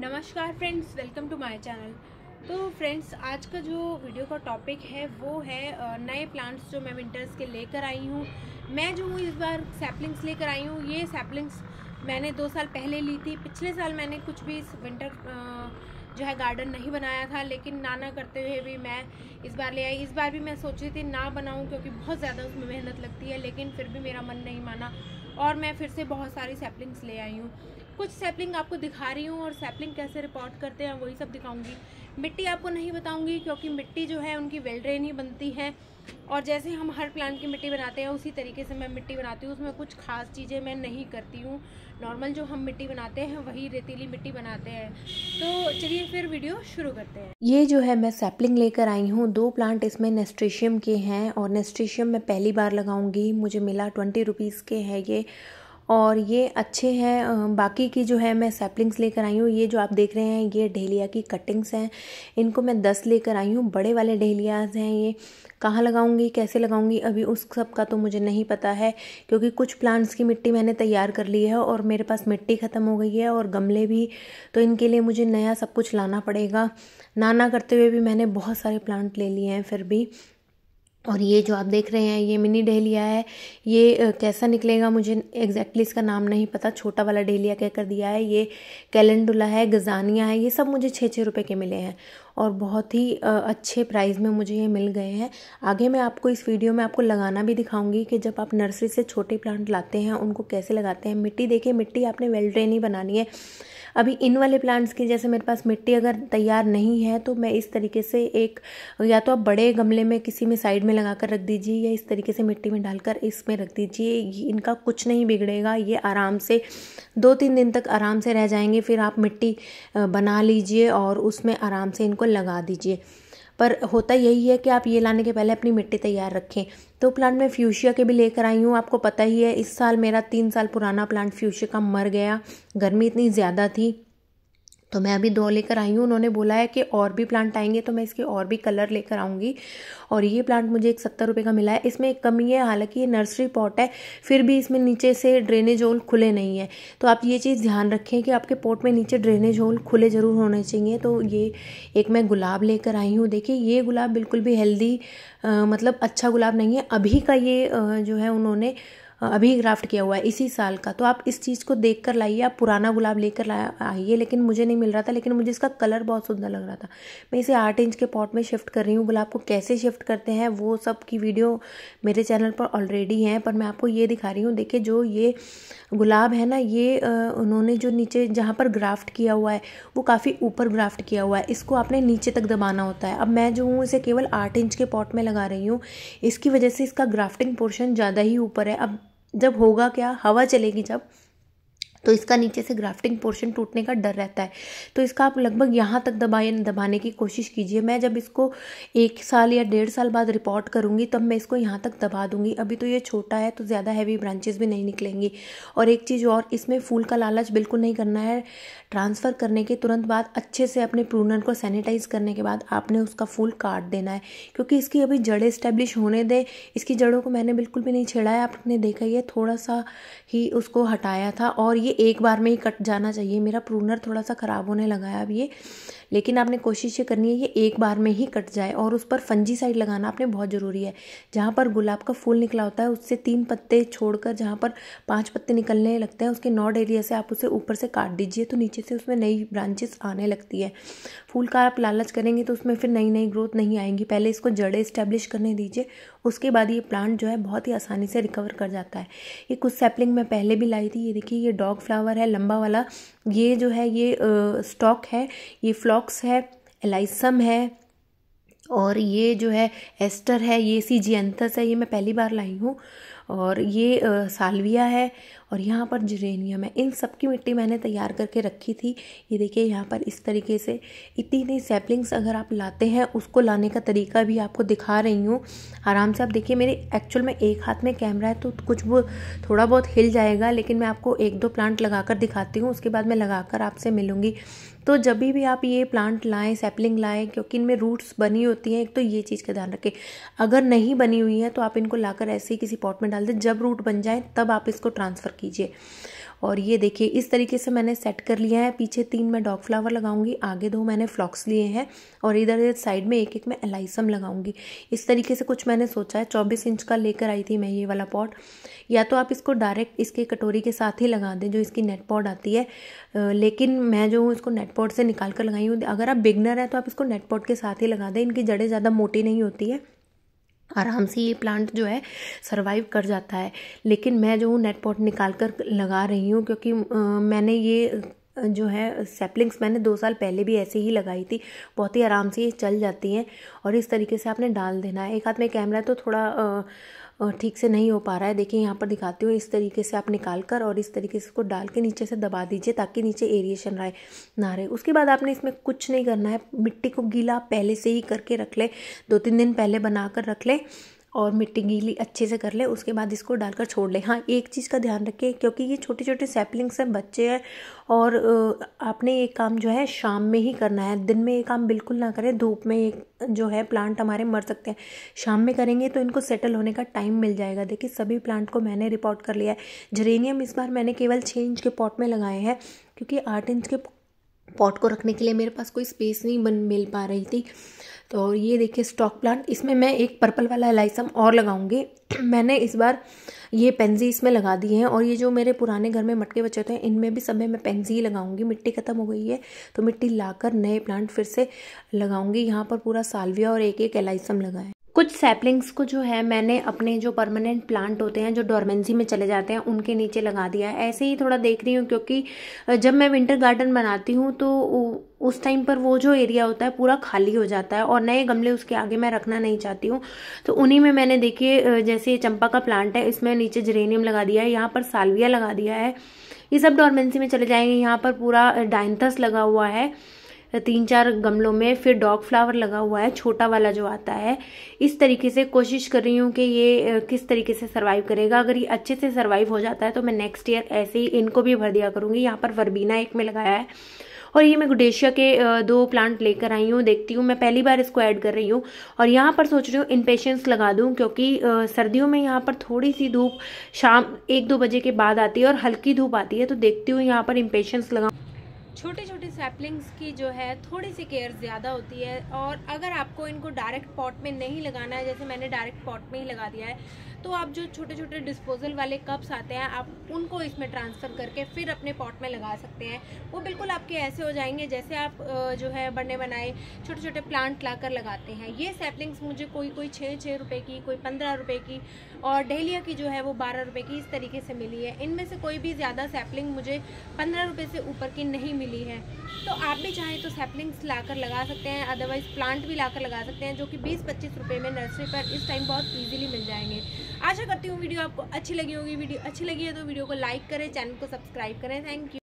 नमस्कार friends welcome to my channel तो friends आज का जो वीडियो का टॉपिक है वो है नए प्लांट्स जो मैं विंटर्स के लेकर आई हूँ मैं जो हूँ इस बार सैपलिंग्स लेकर आई हूँ ये सैपलिंग्स मैंने दो साल पहले ली थी पिछले साल मैंने कुछ भी इस विंटर जो है गार्डन नहीं बनाया था लेकिन नाना करते हुए भी मैं इस बार ले आई इस बार भी मैं सोच रही थी ना बनाऊँ क्योंकि बहुत ज़्यादा उसमें मेहनत लगती है लेकिन फिर भी मेरा मन नहीं माना और मैं फिर से बहुत सारी सैपलिंग्स ले आई हूँ कुछ सैपलिंग आपको दिखा रही हूँ और सैपलिंग कैसे रिपोर्ट करते हैं वही सब दिखाऊंगी मिट्टी आपको नहीं बताऊंगी क्योंकि मिट्टी जो है उनकी वेल ड्रेन ही बनती है और जैसे हम हर प्लांट की मिट्टी बनाते हैं उसी तरीके से मैं मिट्टी बनाती हूँ उसमें कुछ खास चीज़ें मैं नहीं करती हूँ नॉर्मल जो हम मिट्टी बनाते हैं वही रेतीली मिट्टी बनाते हैं तो चलिए फिर वीडियो शुरू करते हैं ये जो है मैं सैपलिंग लेकर आई हूँ दो प्लांट इसमें नेस्ट्रेशियम के हैं और नेस्ट्रेशियम मैं पहली बार लगाऊंगी मुझे मिला ट्वेंटी रुपीज़ के है ये और ये अच्छे हैं बाकी की जो है मैं सैपलिंग्स लेकर आई हूँ ये जो आप देख रहे हैं ये डेलिया की कटिंग्स हैं इनको मैं दस लेकर आई हूँ बड़े वाले डहेलियाज हैं ये कहाँ लगाऊंगी कैसे लगाऊंगी अभी उस सब का तो मुझे नहीं पता है क्योंकि कुछ प्लांट्स की मिट्टी मैंने तैयार कर ली है और मेरे पास मिट्टी ख़त्म हो गई है और गमले भी तो इनके लिए मुझे नया सब कुछ लाना पड़ेगा नाना करते हुए भी मैंने बहुत सारे प्लांट ले लिए हैं फिर भी और ये जो आप देख रहे हैं ये मिनी डेलिया है ये कैसा निकलेगा मुझे एग्जैक्टली इसका नाम नहीं पता छोटा वाला डेलिया कह कर दिया है ये कैलेंडुला है गजानिया है ये सब मुझे छः छः रुपये के मिले हैं और बहुत ही अच्छे प्राइस में मुझे ये मिल गए हैं आगे मैं आपको इस वीडियो में आपको लगाना भी दिखाऊंगी कि जब आप नर्सरी से छोटे प्लांट लाते हैं उनको कैसे लगाते हैं मिट्टी देखिए मिट्टी आपने वेल ड्रेन ही बनानी है अभी इन वाले प्लांट्स की जैसे मेरे पास मिट्टी अगर तैयार नहीं है तो मैं इस तरीके से एक या तो आप बड़े गमले में किसी में साइड में लगा कर रख दीजिए या इस तरीके से मिट्टी में डालकर इसमें रख दीजिए इनका कुछ नहीं बिगड़ेगा ये आराम से दो तीन दिन तक आराम से रह जाएंगे फिर आप मिट्टी बना लीजिए और उसमें आराम से इनको लगा दीजिए पर होता यही है कि आप ये लाने के पहले अपनी मिट्टी तैयार रखें तो प्लांट मैं फ्यूशिया के भी लेकर आई हूँ आपको पता ही है इस साल मेरा तीन साल पुराना प्लांट फ्यूशिया का मर गया गर्मी इतनी ज़्यादा थी तो मैं अभी दो लेकर आई हूँ उन्होंने बोला है कि और भी प्लांट आएंगे तो मैं इसके और भी कलर लेकर आऊँगी और ये प्लांट मुझे एक सत्तर रुपये का मिला है इसमें एक कमी है हालांकि ये नर्सरी पॉट है फिर भी इसमें नीचे से ड्रेनेज होल खुले नहीं है तो आप ये चीज़ ध्यान रखें कि आपके पॉट में नीचे ड्रेनेज होल खुले ज़रूर होने चाहिए तो ये एक मैं गुलाब लेकर आई हूँ देखिए ये गुलाब बिल्कुल भी हेल्दी मतलब अच्छा गुलाब नहीं है अभी का ये जो है उन्होंने अभी ग्राफ्ट किया हुआ है इसी साल का तो आप इस चीज़ को देख कर लाइए आप पुराना गुलाब लेकर आइए लेकिन मुझे नहीं मिल रहा था लेकिन मुझे इसका कलर बहुत सुंदर लग रहा था मैं इसे आठ इंच के पॉट में शिफ्ट कर रही हूँ गुलाब को कैसे शिफ्ट करते हैं वो सब की वीडियो मेरे चैनल पर ऑलरेडी हैं पर मैं आपको ये दिखा रही हूँ देखिए जो ये गुलाब है ना ये उन्होंने जो नीचे जहाँ पर ग्राफ्ट किया हुआ है वो काफ़ी ऊपर ग्राफ्ट किया हुआ है इसको आपने नीचे तक दबाना होता है अब मैं जो हूँ इसे केवल आठ इंच के पॉट में लगा रही हूँ इसकी वजह से इसका ग्राफ्टिंग पोर्शन ज़्यादा ही ऊपर है अब जब होगा क्या हवा चलेगी जब तो इसका नीचे से ग्राफ्टिंग पोर्शन टूटने का डर रहता है तो इसका आप लगभग यहाँ तक दबाए दबाने की कोशिश कीजिए मैं जब इसको एक साल या डेढ़ साल बाद रिपोर्ट करूँगी तब मैं इसको यहाँ तक दबा दूँगी अभी तो ये छोटा है तो ज़्यादा हैवी ब्रांचेज भी नहीं निकलेंगी और एक चीज़ और इसमें फूल का लालच बिल्कुल नहीं करना है ट्रांसफ़र करने के तुरंत बाद अच्छे से अपने प्रूनर को सैनिटाइज करने के बाद आपने उसका फूल काट देना है क्योंकि इसकी अभी जड़ें इस्टेब्लिश होने दें इसकी जड़ों को मैंने बिल्कुल भी नहीं छेड़ा है आपने देखा ये थोड़ा सा ही उसको हटाया था और ये एक बार में ही कट जाना चाहिए मेरा प्रूनर थोड़ा सा ख़राब होने लगा है अब ये लेकिन आपने कोशिश ये करनी है ये एक बार में ही कट जाए और उस पर फंजी साइड लगाना आपने बहुत ज़रूरी है जहाँ पर गुलाब का फूल निकला होता है उससे तीन पत्ते छोड़कर जहाँ पर पाँच पत्ते निकलने लगते हैं उसके नॉड एरिया से आप उसे ऊपर से काट दीजिए तो नीचे से उसमें नई ब्रांचेस आने लगती है फूल का आप लालच करेंगे तो उसमें फिर नई नई ग्रोथ नहीं आएंगी पहले इसको जड़े इस्टेब्लिश करने दीजिए उसके बाद ये प्लांट जो है बहुत ही आसानी से रिकवर कर जाता है ये कुछ सैपलिंग मैं पहले भी लाई थी ये देखिए ये डॉग फ्लावर है लंबा वाला ये जो है ये स्टॉक है ये फ्लॉ एलॉक्स है एलाइसम है और ये जो है एस्टर है ये सी जी है ये मैं पहली बार लाई हूँ और ये सालविया है और यहाँ पर जरेनियम है इन सब की मिट्टी मैंने तैयार करके रखी थी ये देखिए यहाँ पर इस तरीके से इतनी इतनी सैपलिंग्स अगर आप लाते हैं उसको लाने का तरीका भी आपको दिखा रही हूँ आराम से आप देखिए मेरे एक्चुअल में एक हाथ में कैमरा है तो कुछ वो थोड़ा बहुत हिल जाएगा लेकिन मैं आपको एक दो प्लांट कर दिखाती हूँ उसके बाद मैं कर आपसे मिलूँगी तो जब भी आप ये प्लांट लाएँ सैपलिंग लाएँ क्योंकि इनमें रूट्स बनी होती हैं एक तो ये चीज़ का ध्यान रखें अगर नहीं बनी हुई है तो आप इनको ला ऐसे ही किसी पॉट में डाल दें जब रूट बन जाए तब आप इसको ट्रांसफ़र कीजिए और ये देखिए इस तरीके से मैंने सेट कर लिया है पीछे तीन मैं डॉग फ्लावर लगाऊंगी आगे दो मैंने फ्लॉक्स लिए हैं और इधर इधर साइड में एक एक मैं एलाइसम लगाऊंगी इस तरीके से कुछ मैंने सोचा है चौबीस इंच का लेकर आई थी मैं ये वाला पॉट या तो आप इसको डायरेक्ट इसके कटोरी के साथ ही लगा दें जो इसकी नेट पॉड आती है लेकिन मैं जो हूँ इसको नेट पॉड से निकाल कर लगाई हूँ अगर आप बिगनर हैं तो आप इसको नेट पॉड के साथ ही लगा दें इनकी जड़ें ज़्यादा मोटी नहीं होती है आराम से ये प्लांट जो है सरवाइव कर जाता है लेकिन मैं जो हूँ नेट पॉट निकाल कर लगा रही हूँ क्योंकि आ, मैंने ये जो है सेपलिंग्स मैंने दो साल पहले भी ऐसे ही लगाई थी बहुत ही आराम से ये चल जाती हैं और इस तरीके से आपने डाल देना है एक हाथ में कैमरा है तो थोड़ा आ, ठीक से नहीं हो पा रहा है देखिए यहाँ पर दिखाती हूँ इस तरीके से आप निकाल कर और इस तरीके से इसको डाल के नीचे से दबा दीजिए ताकि नीचे एरिएशन रहे ना रहे उसके बाद आपने इसमें कुछ नहीं करना है मिट्टी को गीला पहले से ही करके रख ले दो तीन दिन पहले बना कर रख ले और मिट्टी गीली अच्छे से कर ले उसके बाद इसको डालकर छोड़ ले हाँ एक चीज़ का ध्यान रखें क्योंकि ये छोटे छोटे सैपलिंग्स हैं बच्चे हैं और आपने ये काम जो है शाम में ही करना है दिन में ये काम बिल्कुल ना करें धूप में जो है प्लांट हमारे मर सकते हैं शाम में करेंगे तो इनको सेटल होने का टाइम मिल जाएगा देखिए सभी प्लांट को मैंने रिपोर्ट कर लिया है जरेनियम इस बार मैंने केवल छः इंच के पॉट में लगाए हैं क्योंकि आठ इंच के पॉट को रखने के लिए मेरे पास कोई स्पेस नहीं बन मिल पा रही थी तो ये देखिए स्टॉक प्लांट इसमें मैं एक पर्पल वाला एलाइसम और लगाऊंगी मैंने इस बार ये पेंजी इसमें लगा दी है और ये जो मेरे पुराने घर में मटके बचे थे इनमें भी सब में मैं पेंजी ही लगाऊंगी मिट्टी ख़त्म हो गई है तो मिट्टी लाकर नए प्लांट फिर से लगाऊंगी यहाँ पर पूरा सालविया और एक एक एलाइसम लगाए कुछ सैपलिंग्स को जो है मैंने अपने जो परमानेंट प्लांट होते हैं जो डोरमेंसी में चले जाते हैं उनके नीचे लगा दिया है ऐसे ही थोड़ा देख रही हूँ क्योंकि जब मैं विंटर गार्डन बनाती हूँ तो उस टाइम पर वो जो एरिया होता है पूरा खाली हो जाता है और नए गमले उसके आगे मैं रखना नहीं चाहती हूँ तो उन्हीं में मैंने देखिए जैसे चंपा का प्लांट है इसमें नीचे जरेनियम लगा दिया है यहाँ पर सालविया लगा दिया है ये सब डॉर्मेंसी में चले जाएंगे यहाँ पर पूरा डाइंथस लगा हुआ है तीन चार गमलों में फिर डॉग फ्लावर लगा हुआ है छोटा वाला जो आता है इस तरीके से कोशिश कर रही हूँ कि ये किस तरीके से सर्वाइव करेगा अगर ये अच्छे से सर्वाइव हो जाता है तो मैं नेक्स्ट ईयर ऐसे ही इनको भी भर दिया करूँगी यहाँ पर वर्बीना एक में लगाया है और ये मैं गुडेशिया के दो प्लांट लेकर आई हूँ देखती हूँ मैं पहली बार इसको ऐड कर रही हूँ और यहाँ पर सोच रही हूँ इनपेशेंस लगा दूँ क्योंकि सर्दियों में यहाँ पर थोड़ी सी धूप शाम एक दो बजे के बाद आती है और हल्की धूप आती है तो देखती हूँ यहाँ पर इम्पेशेंस लगाऊँ छोटे छोटे सैपलिंग्स की जो है थोड़ी सी केयर ज़्यादा होती है और अगर आपको इनको डायरेक्ट पॉट में नहीं लगाना है जैसे मैंने डायरेक्ट पॉट में ही लगा दिया है तो आप जो छोटे छोटे डिस्पोजल वाले कप्स आते हैं आप उनको इसमें ट्रांसफ़र करके फिर अपने पॉट में लगा सकते हैं वो बिल्कुल आपके ऐसे हो जाएंगे जैसे आप जो है बने बनाए छोटे छोटे प्लांट ला लगाते हैं ये सैपलिंग्स मुझे कोई कोई छः छः रुपये की कोई पंद्रह रुपये की और डेलिया की जो है वो बारह रुपये की इस तरीके से मिली है इनमें से कोई भी ज़्यादा सैपलिंग मुझे पंद्रह रुपये से ऊपर की नहीं मिली है तो आप भी चाहें तो सैपलिंग्स लाकर लगा सकते हैं अदरवाइज़ प्लांट भी लाकर लगा सकते हैं जो कि बीस पच्चीस रुपये में नर्सरी पर इस टाइम बहुत ईजिली मिल जाएंगे आशा करती हूँ वीडियो आपको अच्छी लगी होगी वीडियो अच्छी लगी है तो वीडियो को लाइक करें चैनल को सब्सक्राइब करें थैंक यू